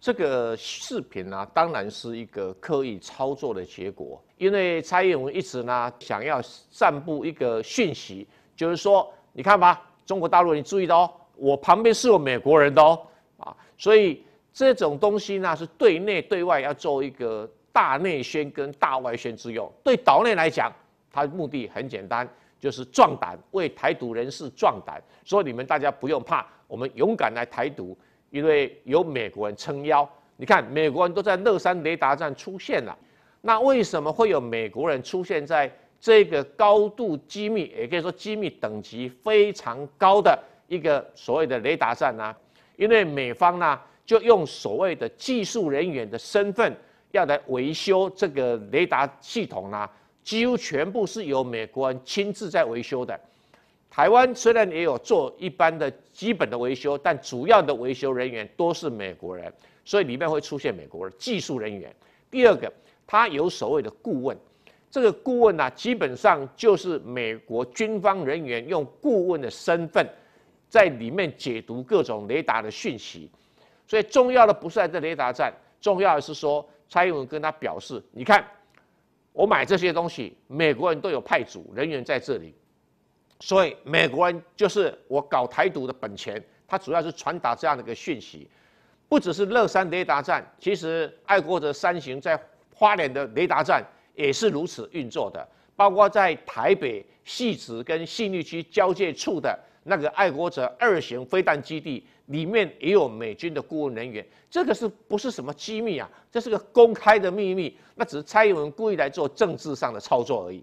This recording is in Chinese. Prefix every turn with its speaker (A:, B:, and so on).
A: 这个视频呢，当然是一个刻意操作的结果，因为蔡英文一直呢想要散布一个讯息，就是说，你看吧，中国大陆，你注意到哦，我旁边是有美国人的哦，啊，所以这种东西呢，是对内对外要做一个大内宣跟大外宣之用。对岛内来讲，的目的很简单，就是壮胆，为台独人士壮胆，说你们大家不用怕，我们勇敢来台独。因为有美国人撑腰，你看美国人都在乐山雷达站出现了。那为什么会有美国人出现在这个高度机密，也可以说机密等级非常高的一个所谓的雷达站呢？因为美方呢，就用所谓的技术人员的身份，要来维修这个雷达系统呢，几乎全部是由美国人亲自在维修的。台湾虽然也有做一般的基本的维修，但主要的维修人员都是美国人，所以里面会出现美国人技术人员。第二个，他有所谓的顾问，这个顾问呢，基本上就是美国军方人员用顾问的身份，在里面解读各种雷达的讯息。所以重要的不是在这雷达站，重要的是说，蔡英文跟他表示，你看，我买这些东西，美国人都有派组人员在这里。所以美国人就是我搞台独的本钱，他主要是传达这样的一个讯息。不只是乐山雷达站，其实爱国者三型在花莲的雷达站也是如此运作的。包括在台北汐止跟信义区交界处的那个爱国者二型飞弹基地，里面也有美军的顾问人员。这个是不是什么机密啊？这是个公开的秘密，那只是蔡英文故意来做政治上的操作而已。